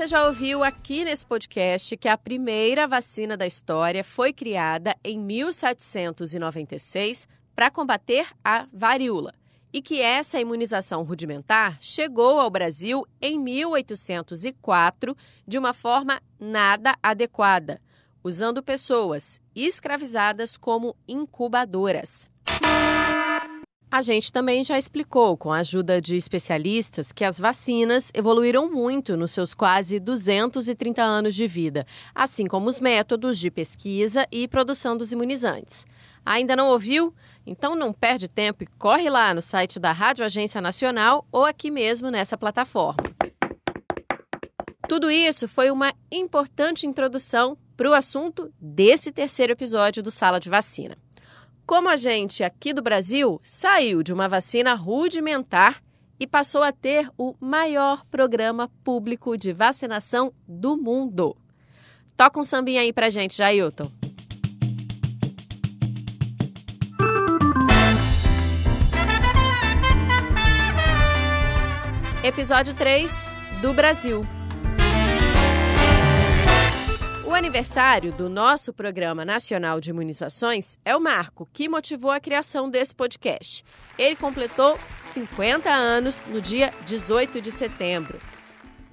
Você já ouviu aqui nesse podcast que a primeira vacina da história foi criada em 1796 para combater a varíola e que essa imunização rudimentar chegou ao Brasil em 1804 de uma forma nada adequada, usando pessoas escravizadas como incubadoras. A gente também já explicou, com a ajuda de especialistas, que as vacinas evoluíram muito nos seus quase 230 anos de vida, assim como os métodos de pesquisa e produção dos imunizantes. Ainda não ouviu? Então não perde tempo e corre lá no site da Rádio Agência Nacional ou aqui mesmo nessa plataforma. Tudo isso foi uma importante introdução para o assunto desse terceiro episódio do Sala de Vacina como a gente aqui do Brasil saiu de uma vacina rudimentar e passou a ter o maior programa público de vacinação do mundo. Toca um sambinha aí pra gente, Jailton. Episódio 3 do Brasil aniversário do nosso Programa Nacional de Imunizações é o marco que motivou a criação desse podcast. Ele completou 50 anos no dia 18 de setembro.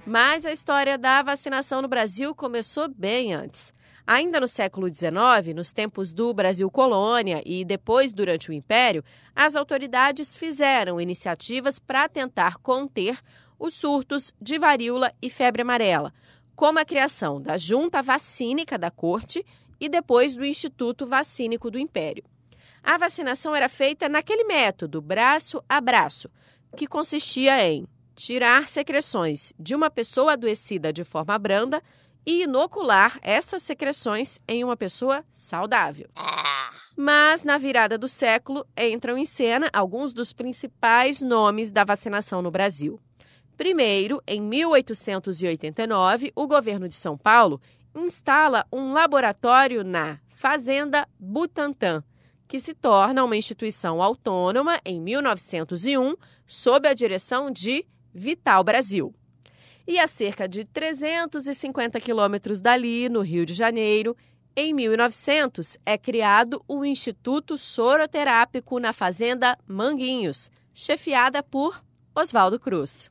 Mas a história da vacinação no Brasil começou bem antes. Ainda no século XIX, nos tempos do Brasil colônia e depois durante o Império, as autoridades fizeram iniciativas para tentar conter os surtos de varíola e febre amarela como a criação da Junta Vacínica da Corte e depois do Instituto Vacínico do Império. A vacinação era feita naquele método, braço a braço, que consistia em tirar secreções de uma pessoa adoecida de forma branda e inocular essas secreções em uma pessoa saudável. Mas na virada do século entram em cena alguns dos principais nomes da vacinação no Brasil. Primeiro, em 1889, o governo de São Paulo instala um laboratório na Fazenda Butantã, que se torna uma instituição autônoma em 1901, sob a direção de Vital Brasil. E a cerca de 350 quilômetros dali, no Rio de Janeiro, em 1900 é criado o Instituto Soroterápico na Fazenda Manguinhos, chefiada por Oswaldo Cruz.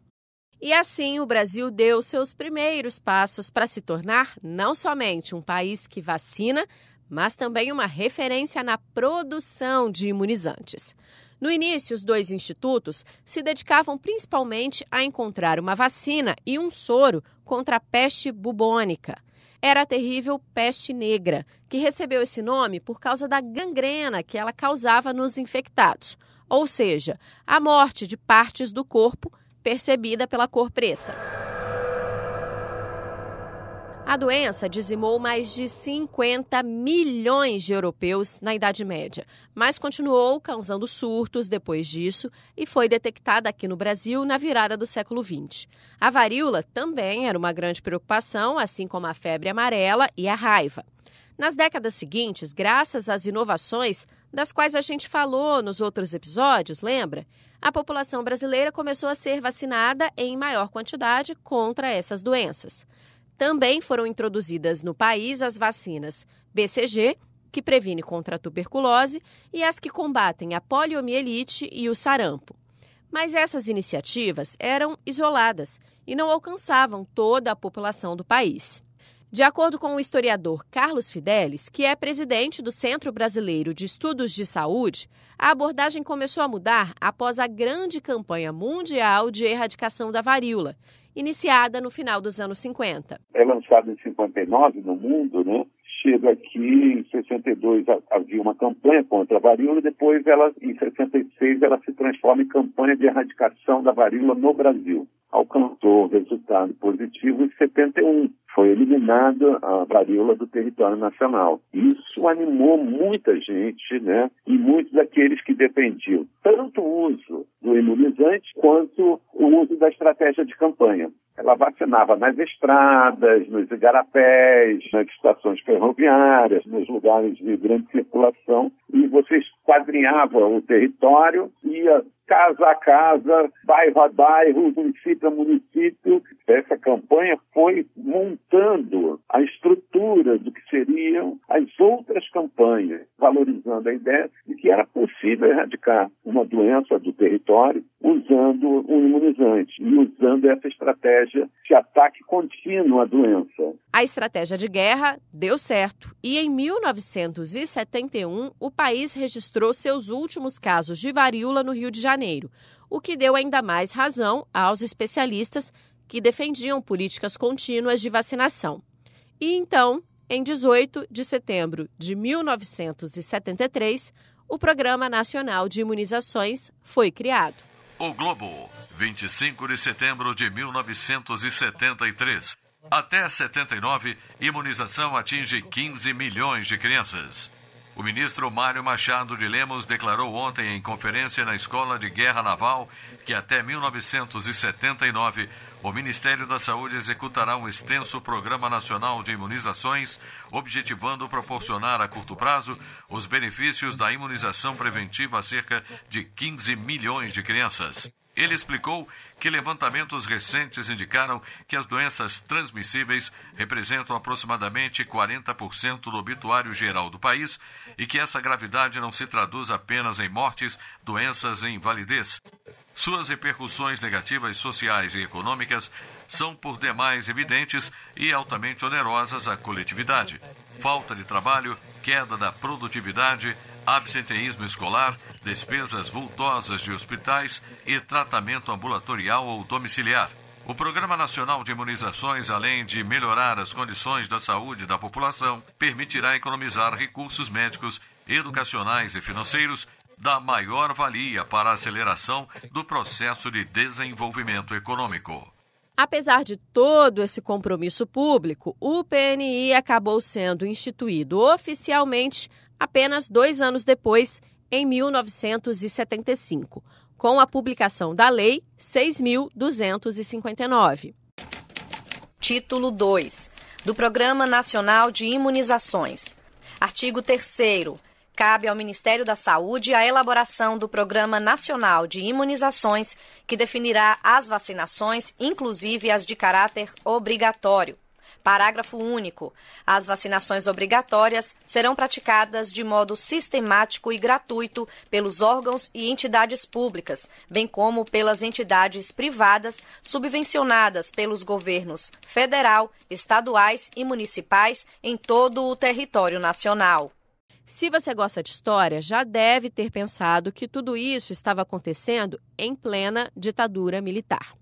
E assim o Brasil deu seus primeiros passos para se tornar não somente um país que vacina, mas também uma referência na produção de imunizantes. No início, os dois institutos se dedicavam principalmente a encontrar uma vacina e um soro contra a peste bubônica. Era a terrível peste negra, que recebeu esse nome por causa da gangrena que ela causava nos infectados, ou seja, a morte de partes do corpo percebida pela cor preta. A doença dizimou mais de 50 milhões de europeus na Idade Média, mas continuou causando surtos depois disso e foi detectada aqui no Brasil na virada do século XX. A varíola também era uma grande preocupação, assim como a febre amarela e a raiva. Nas décadas seguintes, graças às inovações das quais a gente falou nos outros episódios, lembra? a população brasileira começou a ser vacinada em maior quantidade contra essas doenças. Também foram introduzidas no país as vacinas BCG, que previne contra a tuberculose, e as que combatem a poliomielite e o sarampo. Mas essas iniciativas eram isoladas e não alcançavam toda a população do país. De acordo com o historiador Carlos Fidelis, que é presidente do Centro Brasileiro de Estudos de Saúde, a abordagem começou a mudar após a grande campanha mundial de erradicação da varíola, iniciada no final dos anos 50. É lançado em 59 no mundo, né? chega aqui, é em 62 havia uma campanha contra a varíola, depois ela, em 66 ela se transforma em campanha de erradicação da varíola no Brasil. Alcançou resultado positivo em 71. Foi eliminada a varíola do território nacional. Isso animou muita gente, né? E muitos daqueles que defendiam tanto o uso do imunizante quanto o uso da estratégia de campanha ela vacinava nas estradas, nos igarapés, nas estações ferroviárias, nos lugares de grande circulação, e você esquadrinhava o território, ia casa a casa, bairro a bairro, município a município. Essa campanha foi montando a estrutura do que seriam as outras campanhas, valorizando a ideia que era possível erradicar uma doença do território usando um imunizante e usando essa estratégia de ataque contínuo à doença. A estratégia de guerra deu certo e em 1971 o país registrou seus últimos casos de varíola no Rio de Janeiro, o que deu ainda mais razão aos especialistas que defendiam políticas contínuas de vacinação. E então, em 18 de setembro de 1973, o Programa Nacional de Imunizações foi criado. O Globo, 25 de setembro de 1973. Até 79, imunização atinge 15 milhões de crianças. O ministro Mário Machado de Lemos declarou ontem em conferência na Escola de Guerra Naval que até 1979 o Ministério da Saúde executará um extenso programa nacional de imunizações, objetivando proporcionar a curto prazo os benefícios da imunização preventiva a cerca de 15 milhões de crianças. Ele explicou que levantamentos recentes indicaram que as doenças transmissíveis representam aproximadamente 40% do obituário geral do país e que essa gravidade não se traduz apenas em mortes, doenças e invalidez. Suas repercussões negativas sociais e econômicas são por demais evidentes e altamente onerosas à coletividade. Falta de trabalho, queda da produtividade, absenteísmo escolar, despesas vultosas de hospitais e tratamento ambulatorial ou domiciliar. O Programa Nacional de Imunizações, além de melhorar as condições da saúde da população, permitirá economizar recursos médicos, educacionais e financeiros, da maior valia para a aceleração do processo de desenvolvimento econômico. Apesar de todo esse compromisso público, o PNI acabou sendo instituído oficialmente apenas dois anos depois, em 1975, com a publicação da Lei 6.259. Título 2 do Programa Nacional de Imunizações. Artigo 3. Cabe ao Ministério da Saúde a elaboração do Programa Nacional de Imunizações, que definirá as vacinações, inclusive as de caráter obrigatório. Parágrafo único. As vacinações obrigatórias serão praticadas de modo sistemático e gratuito pelos órgãos e entidades públicas, bem como pelas entidades privadas subvencionadas pelos governos federal, estaduais e municipais em todo o território nacional. Se você gosta de história, já deve ter pensado que tudo isso estava acontecendo em plena ditadura militar.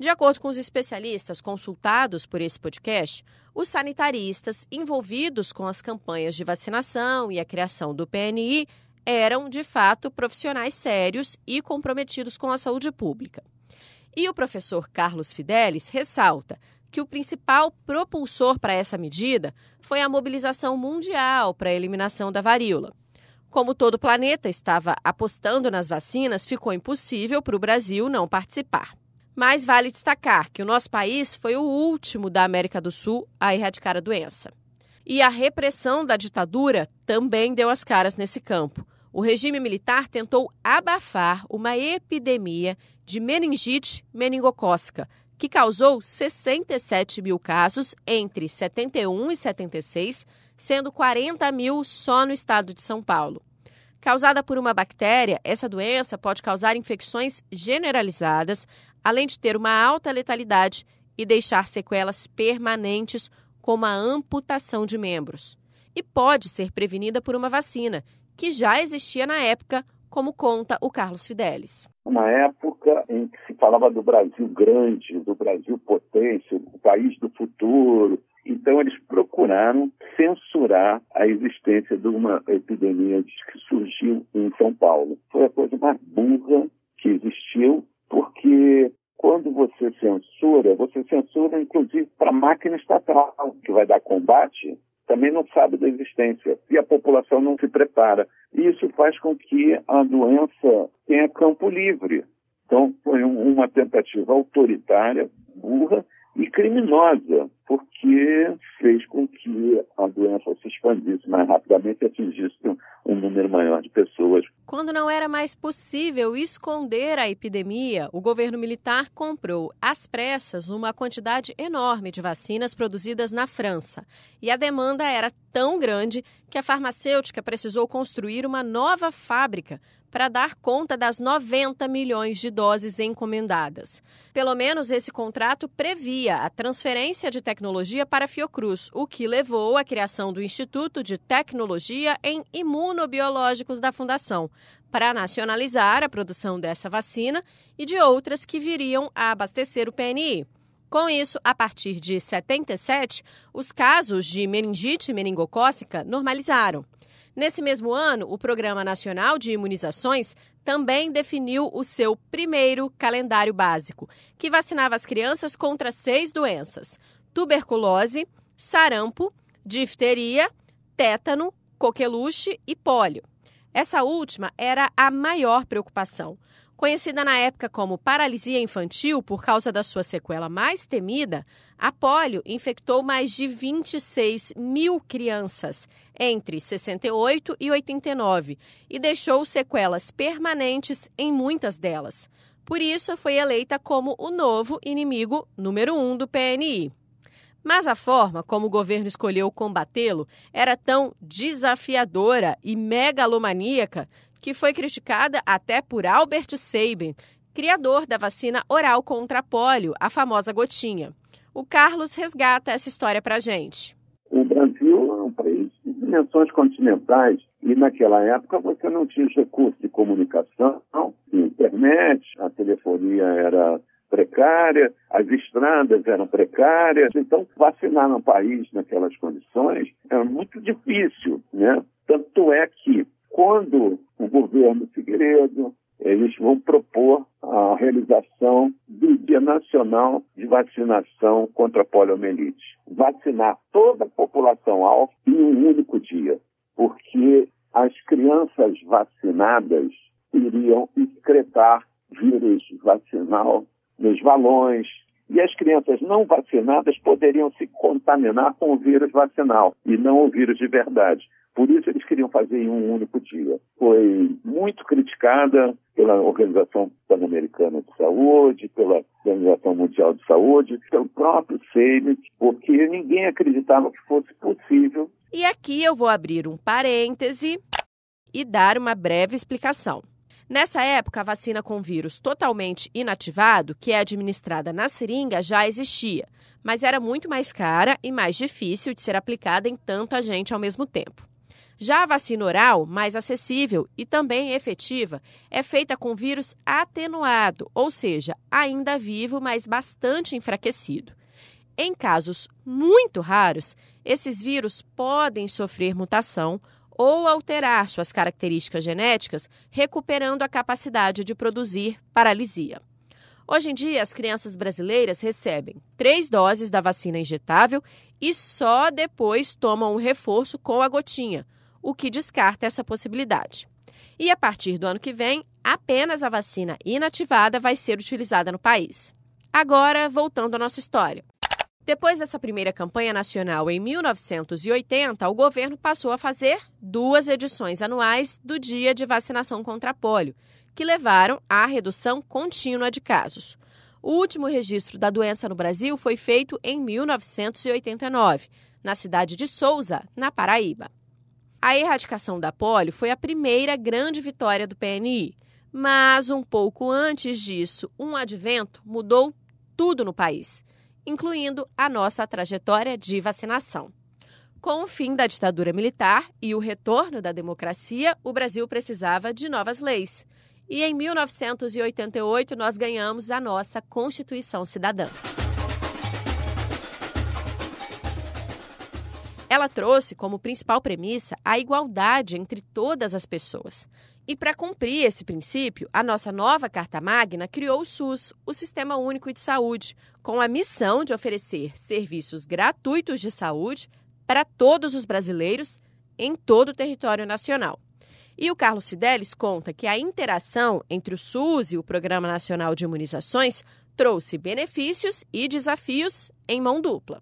De acordo com os especialistas consultados por esse podcast, os sanitaristas envolvidos com as campanhas de vacinação e a criação do PNI eram, de fato, profissionais sérios e comprometidos com a saúde pública. E o professor Carlos Fidelis ressalta que o principal propulsor para essa medida foi a mobilização mundial para a eliminação da varíola. Como todo o planeta estava apostando nas vacinas, ficou impossível para o Brasil não participar. Mas vale destacar que o nosso país foi o último da América do Sul a erradicar a doença. E a repressão da ditadura também deu as caras nesse campo. O regime militar tentou abafar uma epidemia de meningite meningocócica, que causou 67 mil casos entre 71 e 76, sendo 40 mil só no estado de São Paulo. Causada por uma bactéria, essa doença pode causar infecções generalizadas, além de ter uma alta letalidade e deixar sequelas permanentes, como a amputação de membros. E pode ser prevenida por uma vacina, que já existia na época, como conta o Carlos Fidelis. Uma época em que se falava do Brasil grande, do Brasil potência, o país do futuro, então, eles procuraram censurar a existência de uma epidemia que surgiu em São Paulo. Foi a coisa mais burra que existiu porque quando você censura, você censura inclusive para a máquina estatal, que vai dar combate, também não sabe da existência e a população não se prepara. E isso faz com que a doença tenha campo livre. Então, foi uma tentativa autoritária, burra, e criminosa, porque fez com que a doença se expandisse mais rapidamente e atingisse um número maior de pessoas. Quando não era mais possível esconder a epidemia, o governo militar comprou, às pressas, uma quantidade enorme de vacinas produzidas na França. E a demanda era tão grande que a farmacêutica precisou construir uma nova fábrica para dar conta das 90 milhões de doses encomendadas. Pelo menos esse contrato previa a transferência de tecnologia para a Fiocruz, o que levou à criação do Instituto de Tecnologia em Imunobiológicos da Fundação, para nacionalizar a produção dessa vacina e de outras que viriam a abastecer o PNI. Com isso, a partir de 77, os casos de meningite meningocócica normalizaram. Nesse mesmo ano, o Programa Nacional de Imunizações também definiu o seu primeiro calendário básico, que vacinava as crianças contra seis doenças: tuberculose, sarampo, difteria, tétano, coqueluche e pólio. Essa última era a maior preocupação. Conhecida na época como paralisia infantil por causa da sua sequela mais temida, a polio infectou mais de 26 mil crianças entre 68 e 89 e deixou sequelas permanentes em muitas delas. Por isso, foi eleita como o novo inimigo número um do PNI. Mas a forma como o governo escolheu combatê-lo era tão desafiadora e megalomaníaca que foi criticada até por Albert Sabin, criador da vacina oral contra pólio, a famosa gotinha. O Carlos resgata essa história para a gente. O Brasil é um país de dimensões continentais e naquela época você não tinha os recursos de comunicação, internet, a telefonia era precária, as estradas eram precárias, então vacinar um país naquelas condições era é muito difícil, né? Tanto é que quando o governo Figueiredo, eles vão propor a realização do Dia Nacional de Vacinação contra a Poliomielite. Vacinar toda a população alta em um único dia, porque as crianças vacinadas iriam excretar vírus vacinal nos valões, e as crianças não vacinadas poderiam se contaminar com o vírus vacinal e não o vírus de verdade. Por isso eles queriam fazer em um único dia. Foi muito criticada pela Organização Pan-Americana de Saúde, pela Organização Mundial de Saúde, pelo próprio CEMIT, porque ninguém acreditava que fosse possível. E aqui eu vou abrir um parêntese e dar uma breve explicação. Nessa época, a vacina com vírus totalmente inativado, que é administrada na seringa, já existia, mas era muito mais cara e mais difícil de ser aplicada em tanta gente ao mesmo tempo. Já a vacina oral, mais acessível e também efetiva, é feita com vírus atenuado, ou seja, ainda vivo, mas bastante enfraquecido. Em casos muito raros, esses vírus podem sofrer mutação ou alterar suas características genéticas, recuperando a capacidade de produzir paralisia. Hoje em dia, as crianças brasileiras recebem três doses da vacina injetável e só depois tomam o um reforço com a gotinha o que descarta essa possibilidade. E a partir do ano que vem, apenas a vacina inativada vai ser utilizada no país. Agora, voltando à nossa história. Depois dessa primeira campanha nacional em 1980, o governo passou a fazer duas edições anuais do Dia de Vacinação contra Polio, que levaram à redução contínua de casos. O último registro da doença no Brasil foi feito em 1989, na cidade de Souza, na Paraíba. A erradicação da polio foi a primeira grande vitória do PNI. Mas um pouco antes disso, um advento mudou tudo no país, incluindo a nossa trajetória de vacinação. Com o fim da ditadura militar e o retorno da democracia, o Brasil precisava de novas leis. E em 1988 nós ganhamos a nossa Constituição Cidadã. Ela trouxe como principal premissa a igualdade entre todas as pessoas. E para cumprir esse princípio, a nossa nova Carta Magna criou o SUS, o Sistema Único de Saúde, com a missão de oferecer serviços gratuitos de saúde para todos os brasileiros em todo o território nacional. E o Carlos Fidelis conta que a interação entre o SUS e o Programa Nacional de Imunizações trouxe benefícios e desafios em mão dupla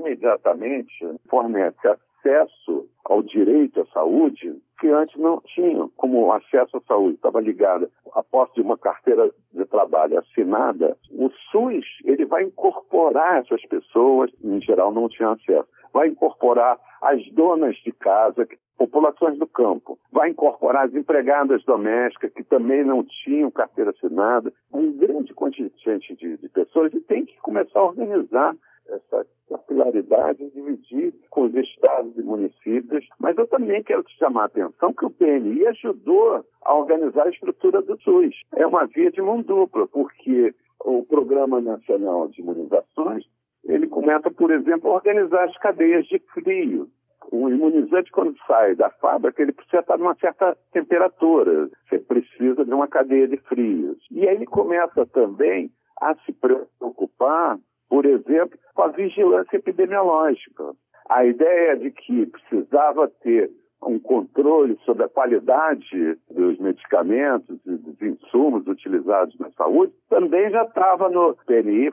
imediatamente fornece acesso ao direito à saúde que antes não tinham, como acesso à saúde estava ligado à posse de uma carteira de trabalho assinada, o SUS ele vai incorporar essas pessoas, em geral não tinham acesso, vai incorporar as donas de casa, populações do campo, vai incorporar as empregadas domésticas que também não tinham carteira assinada, um grande contingente de, de pessoas e tem que começar a organizar essa capilaridade dividida com os estados e municípios. Mas eu também quero te chamar a atenção que o PNI ajudou a organizar a estrutura do SUS. É uma via de mão dupla, porque o Programa Nacional de Imunizações ele começa, por exemplo, a organizar as cadeias de frio. O imunizante, quando sai da fábrica, ele precisa estar numa certa temperatura. Você precisa de uma cadeia de frios. E aí ele começa também a se preocupar por exemplo, com a vigilância epidemiológica. A ideia de que precisava ter um controle sobre a qualidade dos medicamentos e dos insumos utilizados na saúde também já estava no PNI.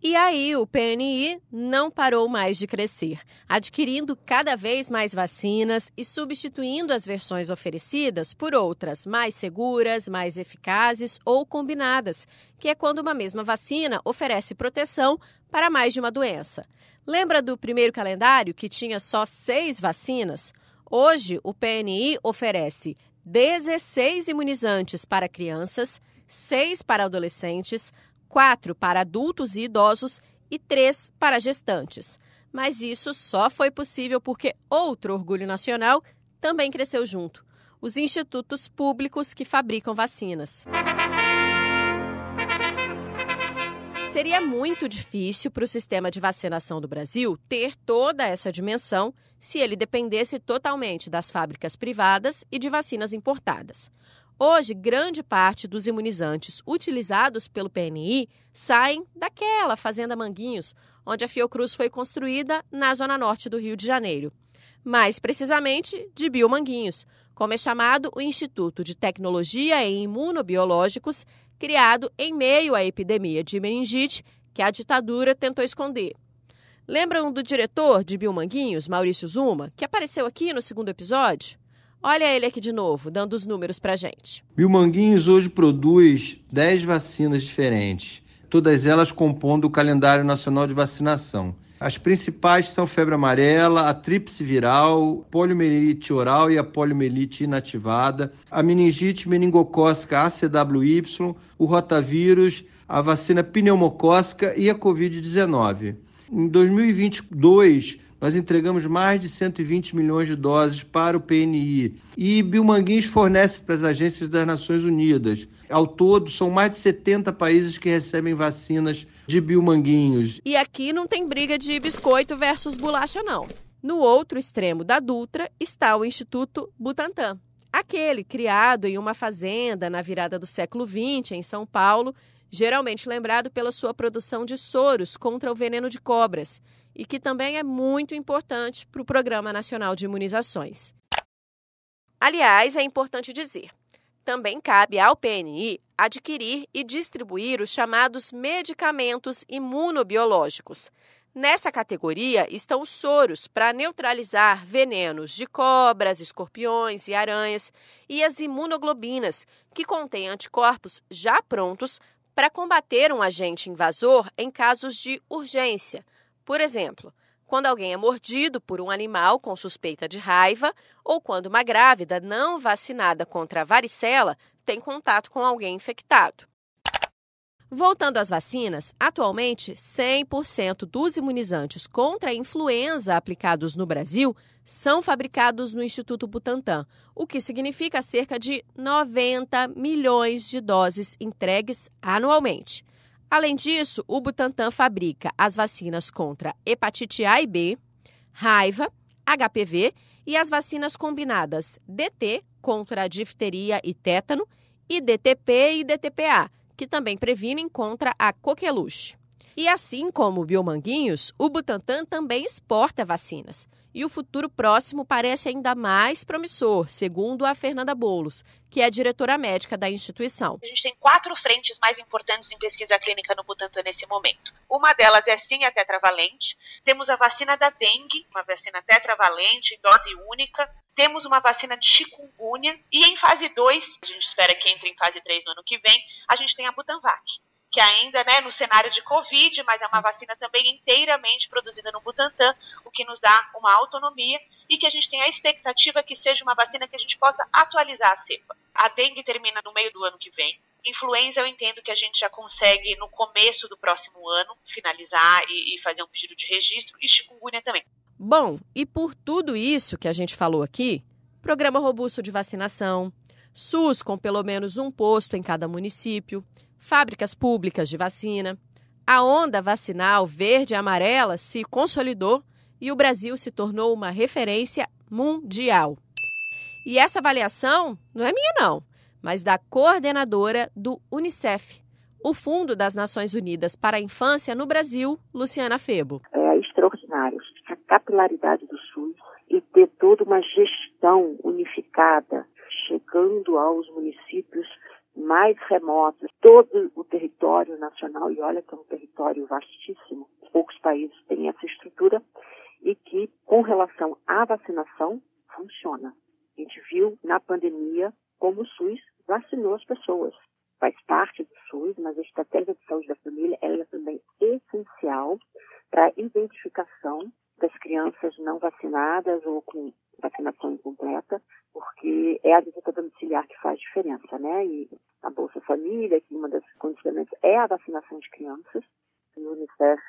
E aí, o PNI não parou mais de crescer, adquirindo cada vez mais vacinas e substituindo as versões oferecidas por outras mais seguras, mais eficazes ou combinadas, que é quando uma mesma vacina oferece proteção para mais de uma doença. Lembra do primeiro calendário que tinha só seis vacinas? Hoje, o PNI oferece 16 imunizantes para crianças, 6 para adolescentes, quatro para adultos e idosos e três para gestantes. Mas isso só foi possível porque outro orgulho nacional também cresceu junto: os institutos públicos que fabricam vacinas. Seria muito difícil para o sistema de vacinação do Brasil ter toda essa dimensão se ele dependesse totalmente das fábricas privadas e de vacinas importadas. Hoje, grande parte dos imunizantes utilizados pelo PNI saem daquela Fazenda Manguinhos, onde a Fiocruz foi construída na zona norte do Rio de Janeiro. Mais precisamente, de Biomanguinhos, como é chamado o Instituto de Tecnologia em Imunobiológicos, criado em meio à epidemia de meningite que a ditadura tentou esconder. Lembram do diretor de Biomanguinhos, Maurício Zuma, que apareceu aqui no segundo episódio? Olha ele aqui de novo, dando os números para gente. Manguinhos hoje produz 10 vacinas diferentes, todas elas compondo o calendário nacional de vacinação. As principais são febre amarela, a tríplice viral, poliomielite oral e a poliomielite inativada, a meningite meningocócica ACWY, o rotavírus, a vacina pneumocócica e a COVID-19. Em 2022, nós entregamos mais de 120 milhões de doses para o PNI. E Bilmanguins fornece para as agências das Nações Unidas. Ao todo, são mais de 70 países que recebem vacinas de Bilmanguinhos. E aqui não tem briga de biscoito versus bolacha, não. No outro extremo da Dutra está o Instituto Butantan. Aquele criado em uma fazenda na virada do século XX, em São Paulo, geralmente lembrado pela sua produção de soros contra o veneno de cobras, e que também é muito importante para o Programa Nacional de Imunizações. Aliás, é importante dizer, também cabe ao PNI adquirir e distribuir os chamados medicamentos imunobiológicos. Nessa categoria estão os soros para neutralizar venenos de cobras, escorpiões e aranhas e as imunoglobinas, que contêm anticorpos já prontos para combater um agente invasor em casos de urgência. Por exemplo, quando alguém é mordido por um animal com suspeita de raiva ou quando uma grávida não vacinada contra a varicela tem contato com alguém infectado. Voltando às vacinas, atualmente 100% dos imunizantes contra a influenza aplicados no Brasil são fabricados no Instituto Butantan, o que significa cerca de 90 milhões de doses entregues anualmente. Além disso, o Butantan fabrica as vacinas contra hepatite A e B, raiva, HPV e as vacinas combinadas DT contra difteria e tétano e DTP e DTPA que também previnem contra a coqueluche. E assim como o Biomanguinhos, o Butantan também exporta vacinas. E o futuro próximo parece ainda mais promissor, segundo a Fernanda Bolos, que é diretora médica da instituição. A gente tem quatro frentes mais importantes em pesquisa clínica no Butantan nesse momento. Uma delas é sim a tetravalente. Temos a vacina da dengue, uma vacina tetravalente em dose única, temos uma vacina de chikungunya e em fase 2, a gente espera que entre em fase 3 no ano que vem, a gente tem a Butanvac que ainda né, no cenário de Covid, mas é uma vacina também inteiramente produzida no Butantan, o que nos dá uma autonomia e que a gente tem a expectativa que seja uma vacina que a gente possa atualizar a cepa. A dengue termina no meio do ano que vem. Influenza, eu entendo que a gente já consegue no começo do próximo ano finalizar e, e fazer um pedido de registro, e chikungunya também. Bom, e por tudo isso que a gente falou aqui, programa robusto de vacinação, SUS com pelo menos um posto em cada município, fábricas públicas de vacina. A onda vacinal verde e amarela se consolidou e o Brasil se tornou uma referência mundial. E essa avaliação não é minha, não, mas da coordenadora do Unicef, o Fundo das Nações Unidas para a Infância no Brasil, Luciana Febo. É extraordinário a capilaridade do SUS e ter toda uma gestão unificada, chegando aos municípios mais remotos, todo o território nacional, e olha que é um território vastíssimo, poucos países têm essa estrutura, e que, com relação à vacinação, funciona. A gente viu na pandemia como o SUS vacinou as pessoas. Faz parte do SUS, mas a estratégia de saúde da família ela é também essencial para a identificação das crianças não vacinadas ou com vacinação incompleta, porque é a visita domiciliar que faz diferença, né? E a Bolsa Família, que uma das condicionantes é a vacinação de crianças. No Unicef,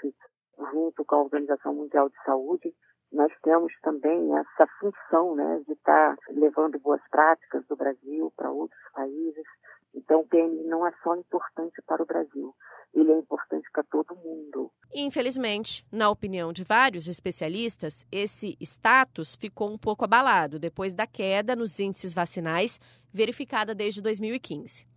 junto com a Organização Mundial de Saúde, nós temos também essa função né, de estar levando boas práticas do Brasil para outros países. Então, o PMI não é só importante para o Brasil, ele é importante para todo mundo. Infelizmente, na opinião de vários especialistas, esse status ficou um pouco abalado depois da queda nos índices vacinais verificada desde 2015.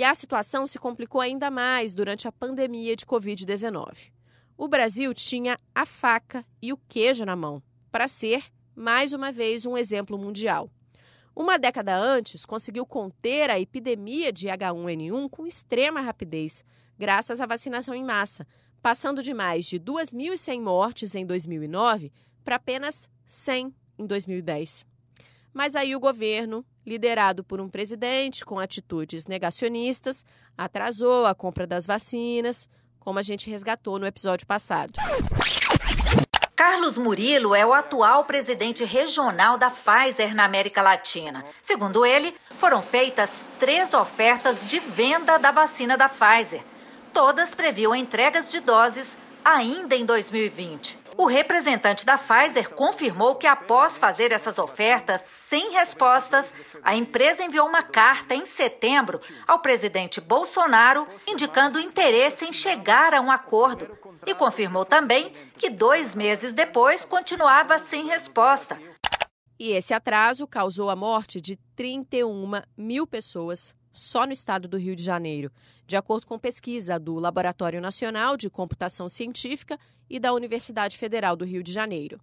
E a situação se complicou ainda mais durante a pandemia de Covid-19. O Brasil tinha a faca e o queijo na mão para ser, mais uma vez, um exemplo mundial. Uma década antes, conseguiu conter a epidemia de H1N1 com extrema rapidez, graças à vacinação em massa, passando de mais de 2.100 mortes em 2009 para apenas 100 em 2010. Mas aí o governo, liderado por um presidente com atitudes negacionistas, atrasou a compra das vacinas, como a gente resgatou no episódio passado. Carlos Murilo é o atual presidente regional da Pfizer na América Latina. Segundo ele, foram feitas três ofertas de venda da vacina da Pfizer. Todas previam entregas de doses ainda em 2020. O representante da Pfizer confirmou que, após fazer essas ofertas sem respostas, a empresa enviou uma carta em setembro ao presidente Bolsonaro indicando interesse em chegar a um acordo. E confirmou também que, dois meses depois, continuava sem resposta. E esse atraso causou a morte de 31 mil pessoas só no estado do Rio de Janeiro, de acordo com pesquisa do Laboratório Nacional de Computação Científica e da Universidade Federal do Rio de Janeiro.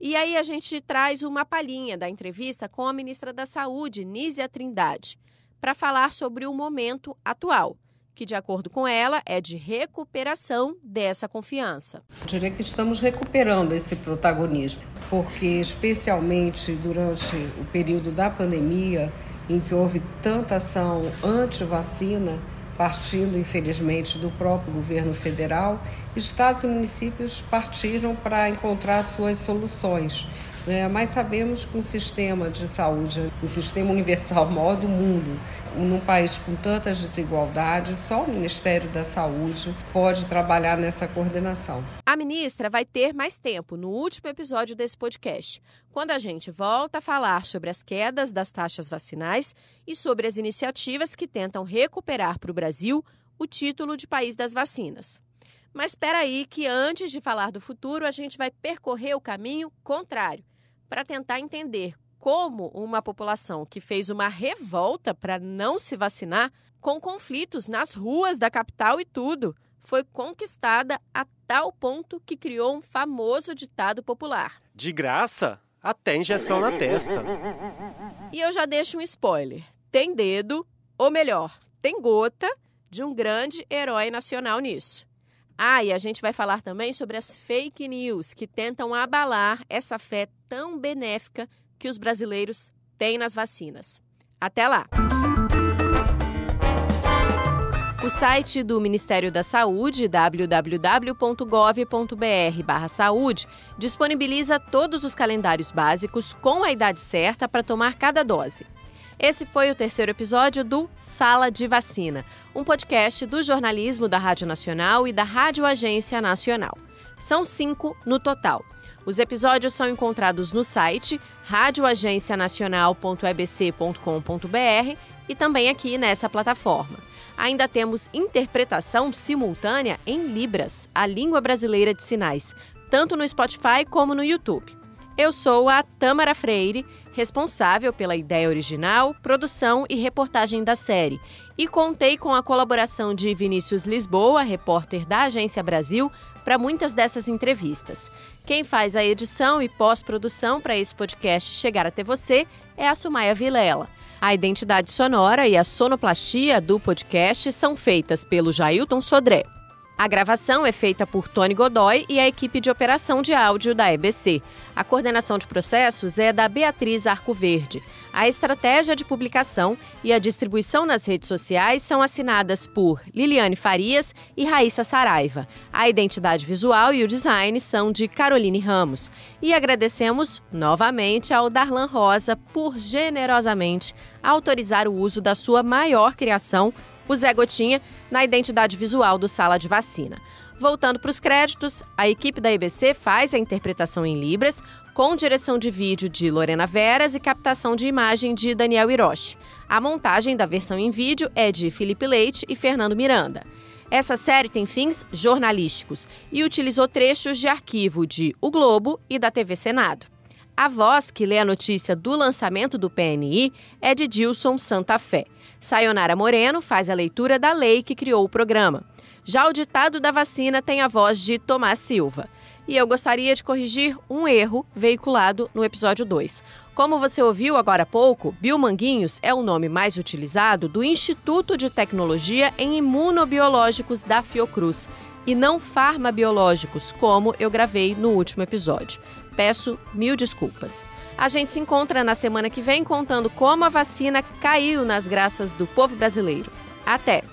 E aí a gente traz uma palhinha da entrevista com a ministra da Saúde, Nízia Trindade, para falar sobre o momento atual, que de acordo com ela é de recuperação dessa confiança. Eu diria que estamos recuperando esse protagonismo, porque especialmente durante o período da pandemia, em que houve tanta ação anti-vacina, partindo, infelizmente, do próprio governo federal, estados e municípios partiram para encontrar suas soluções. Né? Mas sabemos que um sistema de saúde, um sistema universal maior do mundo, num país com tantas desigualdades, só o Ministério da Saúde pode trabalhar nessa coordenação. A ministra vai ter mais tempo no último episódio desse podcast, quando a gente volta a falar sobre as quedas das taxas vacinais e sobre as iniciativas que tentam recuperar para o Brasil o título de país das vacinas. Mas espera aí que antes de falar do futuro, a gente vai percorrer o caminho contrário para tentar entender como uma população que fez uma revolta para não se vacinar, com conflitos nas ruas da capital e tudo, foi conquistada a tal ponto que criou um famoso ditado popular: De graça, até injeção na testa. E eu já deixo um spoiler: tem dedo, ou melhor, tem gota, de um grande herói nacional nisso. Ah, e a gente vai falar também sobre as fake news que tentam abalar essa fé tão benéfica que os brasileiros têm nas vacinas. Até lá! O site do Ministério da Saúde, www.gov.br/saúde, disponibiliza todos os calendários básicos com a idade certa para tomar cada dose. Esse foi o terceiro episódio do Sala de Vacina, um podcast do jornalismo da Rádio Nacional e da Rádio Agência Nacional. São cinco no total. Os episódios são encontrados no site radioagencianacional.ebc.com.br e também aqui nessa plataforma. Ainda temos interpretação simultânea em Libras, a língua brasileira de sinais, tanto no Spotify como no YouTube. Eu sou a Tamara Freire, responsável pela ideia original, produção e reportagem da série, e contei com a colaboração de Vinícius Lisboa, repórter da Agência Brasil, para muitas dessas entrevistas. Quem faz a edição e pós-produção para esse podcast chegar até você é a Sumaia Vilela. A identidade sonora e a sonoplastia do podcast são feitas pelo Jailton Sodré. A gravação é feita por Tony Godoy e a equipe de operação de áudio da EBC. A coordenação de processos é da Beatriz Arcoverde. A estratégia de publicação e a distribuição nas redes sociais são assinadas por Liliane Farias e Raíssa Saraiva. A identidade visual e o design são de Caroline Ramos. E agradecemos novamente ao Darlan Rosa por generosamente autorizar o uso da sua maior criação, o Zé Gotinha na identidade visual do Sala de Vacina. Voltando para os créditos, a equipe da IBC faz a interpretação em Libras, com direção de vídeo de Lorena Veras e captação de imagem de Daniel Hiroshi. A montagem da versão em vídeo é de Felipe Leite e Fernando Miranda. Essa série tem fins jornalísticos e utilizou trechos de arquivo de O Globo e da TV Senado. A voz que lê a notícia do lançamento do PNI é de Dilson Santa Fé. Sayonara Moreno faz a leitura da lei que criou o programa. Já o ditado da vacina tem a voz de Tomás Silva. E eu gostaria de corrigir um erro veiculado no episódio 2. Como você ouviu agora há pouco, Biomanguinhos é o nome mais utilizado do Instituto de Tecnologia em Imunobiológicos da Fiocruz e não farmabiológicos, como eu gravei no último episódio. Peço mil desculpas. A gente se encontra na semana que vem contando como a vacina caiu nas graças do povo brasileiro. Até!